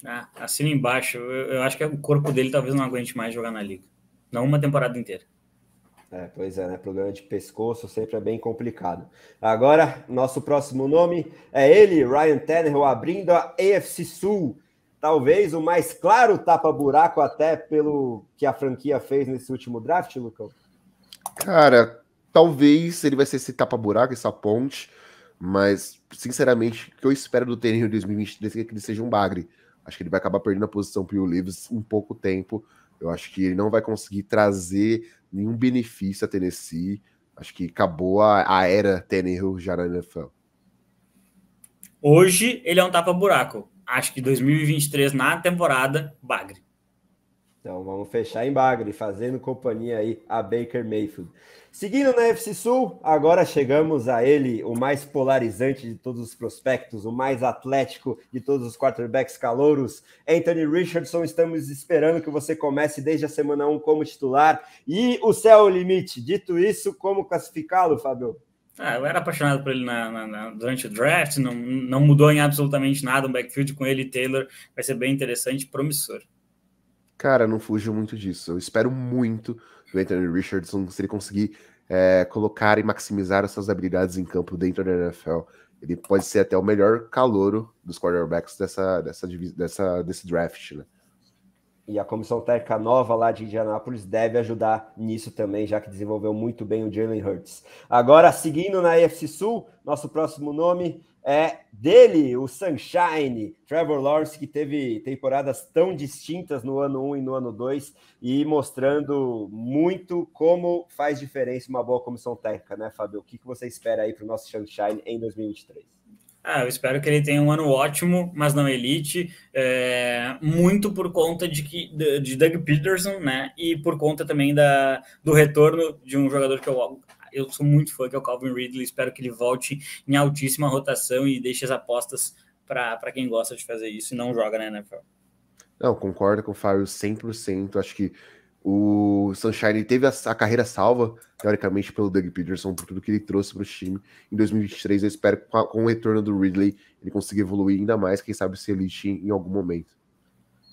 Ah, assina embaixo. Eu, eu, acho que o corpo dele talvez não aguente mais jogar na liga. Não uma temporada inteira. É, pois é, né? Problema de pescoço sempre é bem complicado. Agora, nosso próximo nome é ele, Ryan Tannehill, abrindo a AFC Sul talvez o mais claro tapa-buraco, até pelo que a franquia fez nesse último draft, Lucão? Cara, talvez ele vai ser esse tapa-buraco, essa ponte, mas, sinceramente, o que eu espero do Terrinho em 2023 é que ele seja um bagre. Acho que ele vai acabar perdendo a posição para o Leaves em pouco tempo. Eu acho que ele não vai conseguir trazer nenhum benefício a Tennessee. Acho que acabou a, a era Tannehill já na NFL. Hoje ele é um tapa-buraco acho que 2023 na temporada, Bagre. Então vamos fechar em Bagre, fazendo companhia aí a Baker Mayfield. Seguindo na FC Sul, agora chegamos a ele, o mais polarizante de todos os prospectos, o mais atlético de todos os quarterbacks calouros, Anthony Richardson. Estamos esperando que você comece desde a semana 1 como titular. E o céu é o limite. Dito isso, como classificá-lo, Fábio? Ah, eu era apaixonado por ele na, na, na, durante o draft, não, não mudou em absolutamente nada. Um backfield com ele e Taylor vai ser bem interessante, promissor. Cara, não fujo muito disso. Eu espero muito do Anthony Richardson se ele conseguir é, colocar e maximizar essas habilidades em campo dentro da NFL. Ele pode ser até o melhor calouro dos quarterbacks dessa, dessa, dessa desse draft, né? E a comissão técnica nova lá de Indianápolis deve ajudar nisso também, já que desenvolveu muito bem o Jalen Hurts. Agora, seguindo na AFC Sul, nosso próximo nome é dele, o Sunshine, Trevor Lawrence, que teve temporadas tão distintas no ano 1 um e no ano 2, e mostrando muito como faz diferença uma boa comissão técnica, né, Fábio? O que, que você espera aí para o nosso Sunshine em 2023? Ah, eu espero que ele tenha um ano ótimo, mas não elite, é, muito por conta de, que, de, de Doug Peterson, né? E por conta também da, do retorno de um jogador que eu, eu sou muito fã, que é o Calvin Ridley. Espero que ele volte em altíssima rotação e deixe as apostas para quem gosta de fazer isso e não joga né, NFL. Não, concordo com o Fábio 100%. Acho que o Sunshine teve a, a, carreira salva, teoricamente, pelo Doug Peterson, por tudo que ele trouxe para o time. Em 2023, eu espero que com, com o retorno do Ridley ele consiga evoluir ainda mais, quem sabe ser elite em, em algum momento.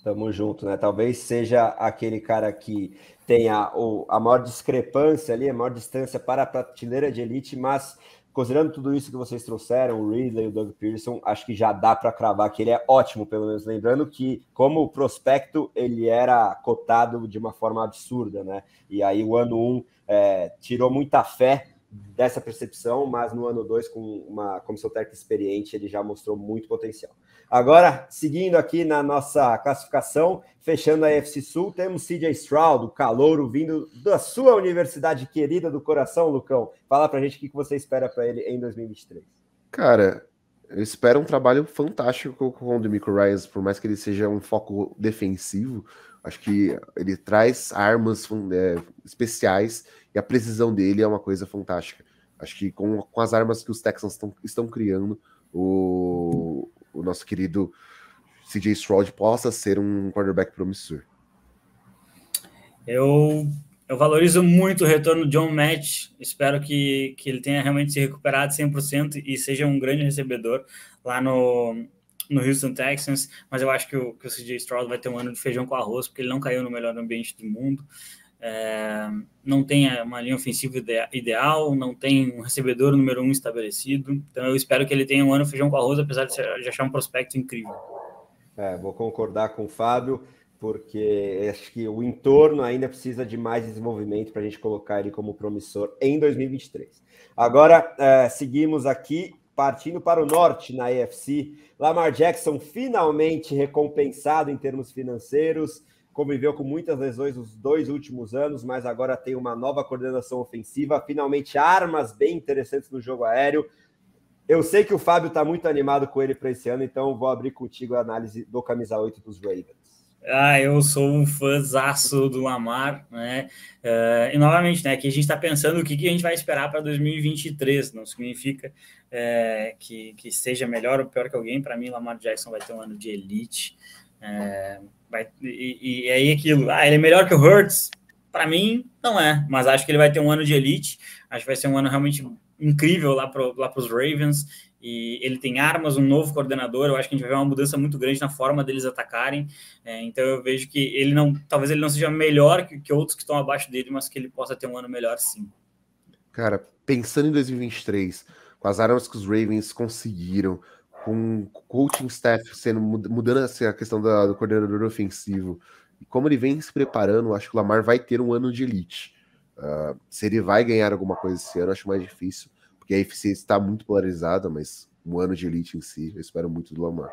Tamo junto, né? Talvez seja aquele cara que tenha o, a maior discrepância ali, a maior distância para a prateleira de elite, mas considerando tudo isso que vocês trouxeram, o Ridley e o Doug Pearson, acho que já dá para cravar que ele é ótimo, pelo menos. Lembrando que, como prospecto, ele era cotado de uma forma absurda, né? E aí o ano 1 um, é, tirou muita fé dessa percepção, mas no ano 2, com uma comissão técnica experiente, ele já mostrou muito potencial. Agora, seguindo aqui na nossa classificação, fechando a FC Sul, temos CJ Stroud, o calouro vindo da sua universidade querida do coração, Lucão. Fala pra gente o que você espera para ele em 2023. Cara, eu espero um trabalho fantástico com o Demico Ryan, por mais que ele seja um foco defensivo, acho que ele traz armas é, especiais e a precisão dele é uma coisa fantástica. Acho que com, com as armas que os Texans tão, estão criando, o o nosso querido CJ Stroud possa ser um quarterback promissor. Eu, eu valorizo muito o retorno do John Match. Espero que, que ele tenha realmente se recuperado 100% e seja um grande recebedor lá no, no Houston Texans. Mas eu acho que o, que o CJ Stroud vai ter um ano de feijão com arroz, porque ele não caiu no melhor ambiente do mundo é, não tem uma linha ofensiva ideal, não tem um recebedor número um estabelecido. Então eu espero que ele tenha um ano feijão com arroz, apesar de achar um prospecto incrível. É, vou concordar com o Fábio, porque acho que o entorno ainda precisa de mais desenvolvimento para a gente colocar ele como promissor em 2023. Agora, é, seguimos aqui partindo para o norte na EFC, Lamar Jackson finalmente recompensado em termos financeiros conviveu com muitas lesões nos dois últimos anos, mas agora tem uma nova coordenação ofensiva, finalmente armas bem interessantes no jogo aéreo. Eu sei que o Fábio está muito animado com ele para esse ano, então vou abrir contigo a análise do camisa 8 dos Ravens. Ah, eu sou um fãzaço do Lamar, né? Uh, e novamente, né? Que a gente está pensando o que, que a gente vai esperar para 2023. Não significa é, que, que seja melhor ou pior que alguém. Para mim, Lamar Jackson vai ter um ano de elite. É, Vai, e, e é aí aquilo, ah, ele é melhor que o Hurts? Para mim, não é, mas acho que ele vai ter um ano de elite, acho que vai ser um ano realmente incrível lá para lá os Ravens, e ele tem armas, um novo coordenador, eu acho que a gente vai ver uma mudança muito grande na forma deles atacarem, é, então eu vejo que ele não, talvez ele não seja melhor que, que outros que estão abaixo dele, mas que ele possa ter um ano melhor sim. Cara, pensando em 2023, com as armas que os Ravens conseguiram, com coaching staff sendo mudando a questão da, do coordenador ofensivo e como ele vem se preparando, acho que o Lamar vai ter um ano de elite. Uh, se ele vai ganhar alguma coisa esse ano, acho mais difícil, porque a eficiência está muito polarizada, mas um ano de elite em si, eu espero muito do Lamar.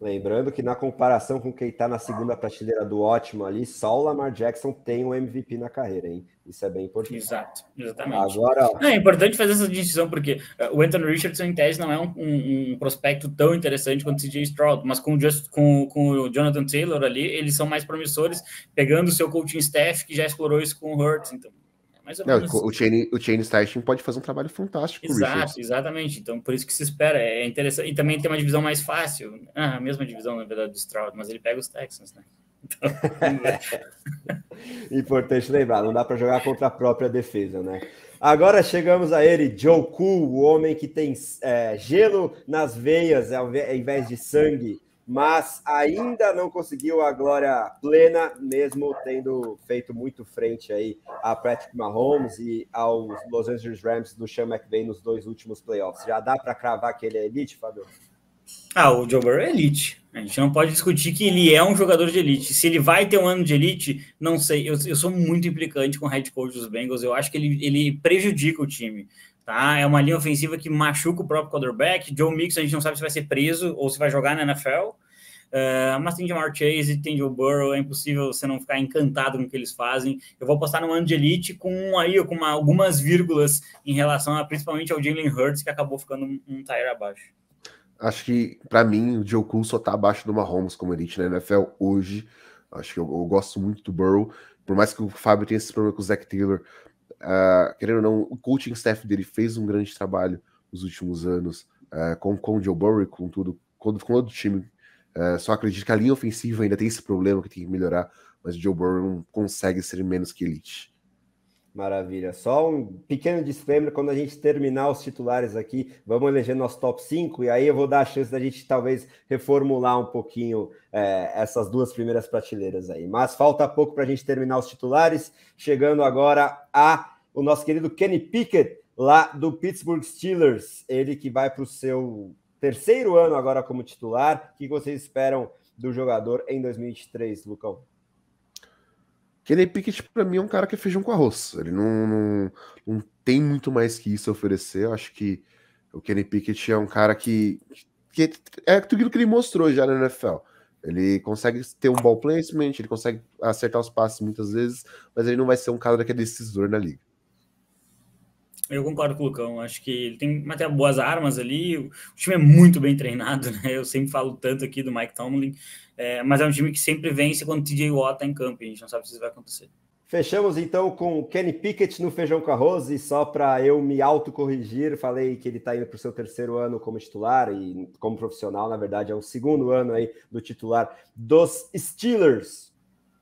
Lembrando que na comparação com quem está na segunda prateleira do ótimo ali, só o Lamar Jackson tem um MVP na carreira, hein? Isso é bem importante. Exato, exatamente. Agora, é importante fazer essa distinção, porque eh, o Anthony Richardson, em tese, não é um, um, um prospecto tão interessante quanto o CJ Stroud, mas com o, Just, com, com o Jonathan Taylor ali, eles são mais promissores, pegando o seu coaching staff, que já explorou isso com o Hurts, então mais ou não, menos... O Chain, o Chain Station pode fazer um trabalho fantástico. Exato, exatamente. Então, por isso que se espera. É interessante. E também tem uma divisão mais fácil. Ah, a mesma divisão, na verdade, do Stroud, mas ele pega os Texans, né? Então... Importante lembrar, não dá para jogar contra a própria defesa, né? Agora chegamos a ele, Joe Cool, o homem que tem é, gelo nas veias ao invés de sangue mas ainda não conseguiu a glória plena, mesmo tendo feito muito frente aí a Patrick Mahomes e aos Los Angeles Rams do Sean McVay nos dois últimos playoffs. Já dá para cravar que ele é elite, Fabio? Ah, o Joe Burrow é elite. A gente não pode discutir que ele é um jogador de elite. Se ele vai ter um ano de elite, não sei. Eu, eu sou muito implicante com o head coach dos Bengals. Eu acho que ele, ele prejudica o time. Tá? É uma linha ofensiva que machuca o próprio quarterback. Joe Mixon, a gente não sabe se vai ser preso ou se vai jogar na NFL. Uh, ah, mas tem Jamar Chase, tem Joe Burrow, é impossível você não ficar encantado com o que eles fazem. Eu vou postar no ano de elite com aí com uma, algumas vírgulas em relação a principalmente ao Jalen Hurts, que acabou ficando um, um tire abaixo. Acho que, para mim, o Joe Kuhn só tá abaixo do Mahomes como elite na NFL hoje. Acho que eu, eu gosto muito do Burrow. Por mais que o Fábio tenha esse problema com o Zach Taylor, uh, querendo ou não, o coaching staff dele fez um grande trabalho nos últimos anos, uh, com, com o Joe Burry, com tudo, com, com outro time. Uh, só acredito que a linha ofensiva ainda tem esse problema que tem que melhorar, mas o Joe Burry não consegue ser menos que elite. Maravilha. Só um pequeno disclaimer: quando a gente terminar os titulares aqui, vamos eleger nosso top 5, e aí eu vou dar a chance da gente talvez reformular um pouquinho é, essas duas primeiras prateleiras aí. Mas falta pouco para a gente terminar os titulares. Chegando agora a o nosso querido Kenny Pickett, lá do Pittsburgh Steelers. Ele que vai para o seu terceiro ano agora como titular. O que vocês esperam do jogador em 2023, Lucão? Kenny Pickett, para mim, é um cara que é feijão com arroz. Ele não, não, não tem muito mais que isso a oferecer. Eu acho que o Kenny Pickett é um cara que, que é tudo que ele mostrou já na NFL. Ele consegue ter um bom placement, ele consegue acertar os passes muitas vezes, mas ele não vai ser um cara que é decisor na liga. Eu concordo com o Lucão, acho que ele tem até boas armas ali, o time é muito bem treinado, né? Eu sempre falo tanto aqui do Mike Tomlin, é, mas é um time que sempre vence quando o TJ Watt tá em campo, a gente não sabe se isso vai acontecer. Fechamos então com o Kenny Pickett no feijão com arroz, e só para eu me autocorrigir, falei que ele está indo para o seu terceiro ano como titular e como profissional, na verdade é o segundo ano aí do titular dos Steelers.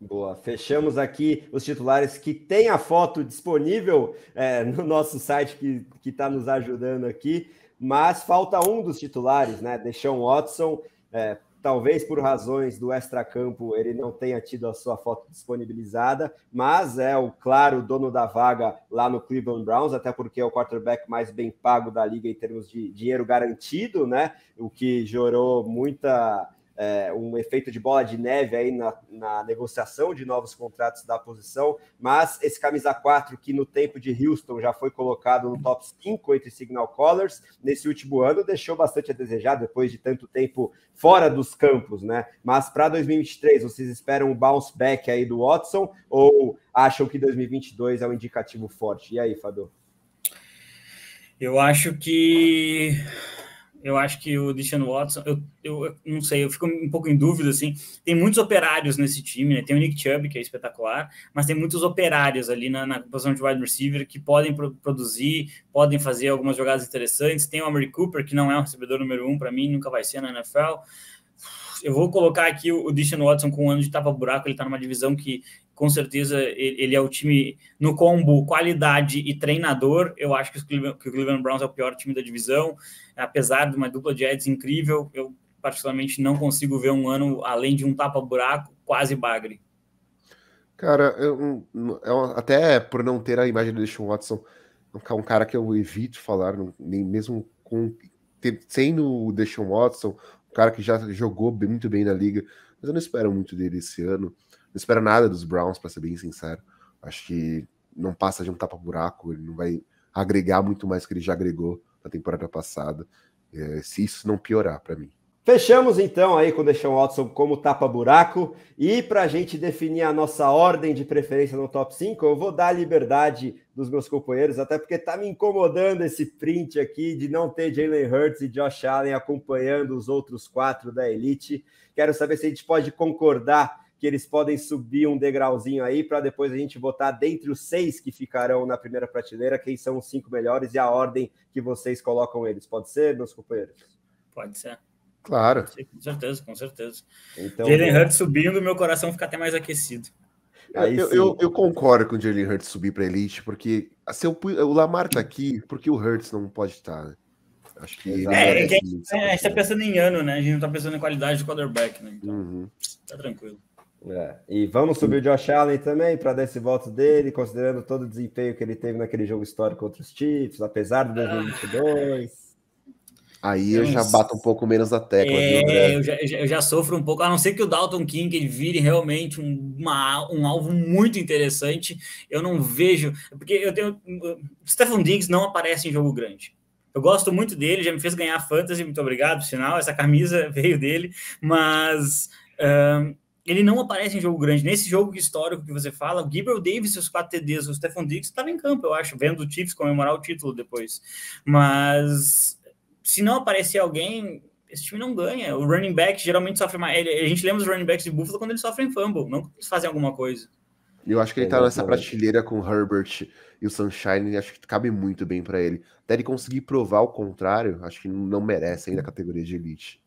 Boa, fechamos aqui os titulares que tem a foto disponível é, no nosso site que está nos ajudando aqui, mas falta um dos titulares, né? Deixão Watson, é, talvez por razões do extracampo ele não tenha tido a sua foto disponibilizada, mas é o claro dono da vaga lá no Cleveland Browns, até porque é o quarterback mais bem pago da liga em termos de dinheiro garantido, né? O que gerou muita é, um efeito de bola de neve aí na, na, negociação de novos contratos da posição, mas esse camisa 4 que no tempo de Houston já foi colocado no top 5 entre Signal Colors, nesse último ano deixou bastante a desejar depois de tanto tempo fora dos campos, né? Mas para 2023, vocês esperam um bounce back aí do Watson ou acham que 2022 é um indicativo forte? E aí, Fador? Eu acho que eu acho que o Deshaun Watson, eu, eu não sei, eu fico um pouco em dúvida, assim. Tem muitos operários nesse time, né? Tem o Nick Chubb, que é espetacular, mas tem muitos operários ali na, na posição de wide receiver que podem pro, produzir, podem fazer algumas jogadas interessantes. Tem o Amari Cooper, que não é o recebedor número um para mim, nunca vai ser na NFL. Eu vou colocar aqui o, o Deshaun Watson com um ano de tapa-buraco, ele tá numa divisão que com certeza ele é o time no combo qualidade e treinador. Eu acho que, o Cleveland Browns é o pior time da divisão apesar de uma dupla de Eds incrível, eu particularmente não consigo ver um ano além de um tapa-buraco quase bagre. Cara, eu, eu, hum, hum, é até por não ter a imagem do Deshaun Watson, é um cara que eu evito falar, nem mesmo com sendo o Deshaun Watson, um cara que já jogou muito bem na liga, mas eu não espero muito dele esse ano. Não espero nada dos Browns, para ser bem sincero. Acho que não passa de um tapa-buraco, ele não vai agregar muito mais que ele já agregou da temporada passada, é, se isso não piorar para mim. Fechamos então aí com o Deshaun Watson como tapa-buraco. E para a gente definir a nossa ordem de preferência no top 5, eu vou dar a liberdade dos meus companheiros, até porque tá me incomodando esse print aqui de não ter Jalen Hurts e Josh Allen acompanhando os outros quatro da Elite. Quero saber se a gente pode concordar que eles podem subir um degrauzinho aí para depois a gente votar dentre os seis que ficarão na primeira prateleira quem são os cinco melhores e a ordem que vocês colocam eles. Pode ser, meus companheiros? Pode ser. Claro. Com certeza, com certeza. Então, Jalen Hurts subindo, meu coração fica até mais aquecido. Eu, eu, eu, concordo com o Jalen Hurts subir para elite, porque o, assim, o Lamar tá aqui, porque o Hurts não pode estar. Tá, né? Acho que ele é, é, a gente tá pensando em ano, né? A gente não tá pensando em qualidade de quarterback, né? Então, uhum. tá tranquilo. É. E vamos subir o Josh Allen também para dar esse voto dele, considerando todo o desempenho que ele teve naquele jogo histórico contra os Chiefs, apesar do 2022. Aí eu já bato um pouco menos a tecla. É, eu já, eu, já, sofro um pouco, a não ser que o Dalton King ele vire realmente um, uma, um alvo muito interessante. Eu não vejo, porque eu tenho. Stephen Diggs não aparece em jogo grande. Eu gosto muito dele, já me fez ganhar fantasy, muito obrigado, sinal. Essa camisa veio dele, mas. Um, ele não aparece em jogo grande. Nesse jogo histórico que você fala, o Gabriel Davis, seus quatro TDs, o Stefan Diggs estava em campo, eu acho, vendo o Chiefs comemorar o título depois. Mas se não aparecer alguém, esse time não ganha. O running back geralmente sofre mais. Ele, a gente lembra os running backs de Buffalo quando eles sofrem fumble, não quando eles fazem alguma coisa. Eu acho que ele está nessa prateleira com o Herbert e o Sunshine, acho que cabe muito bem para ele. Até ele conseguir provar o contrário, acho que não merece ainda a categoria de elite.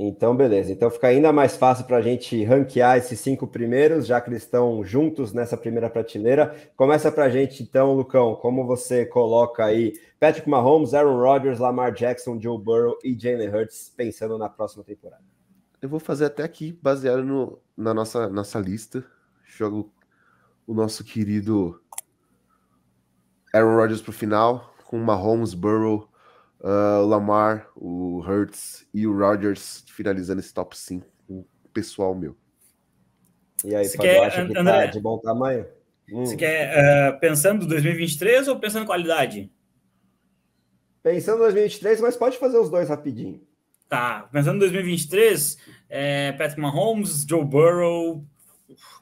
Então, beleza. Então fica ainda mais fácil para a gente ranquear esses cinco primeiros, já que eles estão juntos nessa primeira prateleira. Começa para a gente, então, Lucão, como você coloca aí Patrick Mahomes, Aaron Rodgers, Lamar Jackson, Joe Burrow e Jalen Hurts pensando na próxima temporada. Eu vou fazer até aqui, baseado no, na nossa, nossa lista. Jogo o nosso querido Aaron Rodgers para o final, com Mahomes, Burrow, Uh, ah, o Lamar, o Hurts e o Rodgers finalizando esse top 5, o pessoal meu. E aí, você quer, acha que André, tá de bom tamanho? Hum. Você quer uh, pensando 2023 ou pensando em qualidade? Pensando 2023, mas pode fazer os dois rapidinho. Tá, pensando em 2023, é, Patrick Mahomes, Joe Burrow.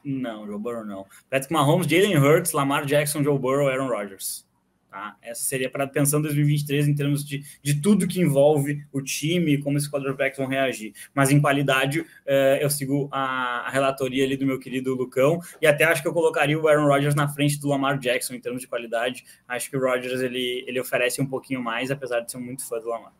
Não, Joe Burrow não. Patrick Mahomes, Jalen Hurts, Lamar Jackson, Joe Burrow, Aaron Rodgers. Tá? Essa seria para pensando 2023 em termos de, de tudo que envolve o time, como esses quarterbacks vão reagir. Mas em qualidade, eh, eu sigo a, a, relatoria ali do meu querido Lucão e até acho que eu colocaria o Aaron Rodgers na frente do Lamar Jackson em termos de qualidade. Acho que o Rodgers ele, ele oferece um pouquinho mais, apesar de ser muito fã do Lamar.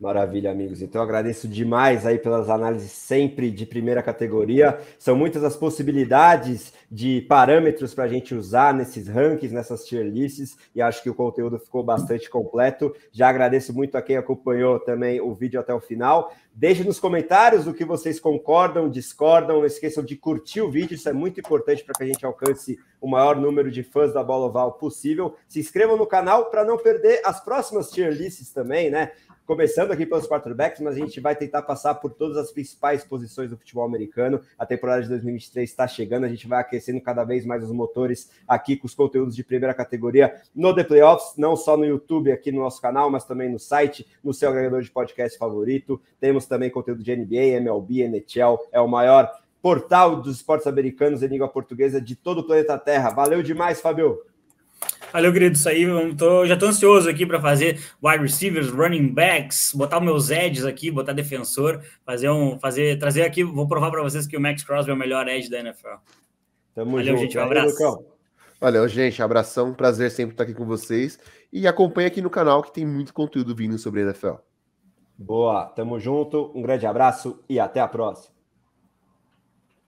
Maravilha, amigos. Então agradeço demais aí pelas análises sempre de primeira categoria. São muitas as possibilidades de parâmetros para a gente usar nesses rankings, nessas tier lists, e acho que o conteúdo ficou bastante completo. Já agradeço muito a quem acompanhou também o vídeo até o final. Deixe nos comentários o que vocês concordam, discordam. Não esqueçam de curtir o vídeo, isso é muito importante para que a gente alcance o maior número de fãs da bola oval possível. Se inscrevam no canal para não perder as próximas tier lists também, né? começando aqui pelos quarterbacks, mas a gente vai tentar passar por todas as principais posições do futebol americano. A temporada de 2023 está chegando, a gente vai aquecendo cada vez mais os motores aqui com os conteúdos de primeira categoria no The Playoffs, não só no YouTube aqui no nosso canal, mas também no site, no seu agregador de podcast favorito. Temos também conteúdo de NBA, MLB, NHL, é o maior portal dos esportes americanos em língua portuguesa de todo o planeta Terra. Valeu demais, Fabio! Valeu, querido. Isso aí, eu tô, já tô ansioso aqui para fazer wide receivers, running backs, botar meus edges aqui, botar defensor, fazer um, fazer, trazer aqui, vou provar para vocês que o Max Crosby é o melhor edge da NFL. Tamo Valeu, junto. gente. Um abraço. Valeu, gente. Abração. Prazer sempre estar aqui com vocês. E acompanha aqui no canal que tem muito conteúdo vindo sobre a NFL. Boa. Tamo junto. Um grande abraço e até a próxima.